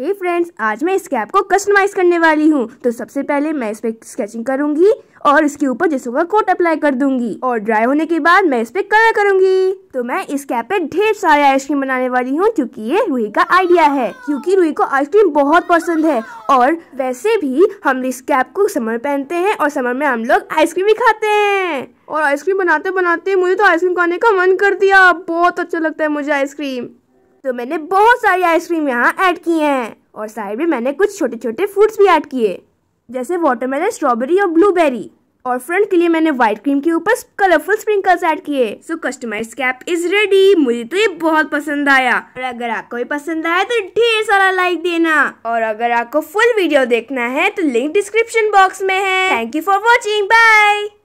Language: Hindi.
हे hey फ्रेंड्स आज मैं इस कैप को कस्टमाइज करने वाली हूँ तो सबसे पहले मैं इस पे स्केचिंग करूंगी और इसके ऊपर जिस होगा कोट अप्लाई कर दूंगी और ड्राई होने के बाद मैं इस पे कलर करूंगी तो मैं इस कैप पे ढेर सारे आइसक्रीम बनाने वाली हूँ क्योंकि ये रूही का आइडिया है क्योंकि रूही को आइसक्रीम बहुत पसंद है और वैसे भी हम इस कैप को समर पहनते हैं और समर में हम लोग आइसक्रीम भी खाते हैं और आइसक्रीम बनाते बनाते मुझे तो आइसक्रीम खाने का मन कर दिया बहुत अच्छा लगता है मुझे आइसक्रीम तो मैंने बहुत सारी आइसक्रीम यहाँ ऐड की हैं और साइड में मैंने कुछ छोटे छोटे फ्रूट्स भी ऐड किए जैसे वाटरमेलन स्ट्रॉबेरी और ब्लूबेरी और फ्रंट के लिए मैंने व्हाइट क्रीम के ऊपर कलरफुल स्प्रिंकल्स ऐड किए so customise cap is ready मुझे तो ये बहुत पसंद आया और अगर आपको ये पसंद आया तो ढेर सारा लाइक देना और अगर आपको फुल वीडियो देखना है तो लिंक डिस्क्रिप्शन बॉक्स में है thank you for watching bye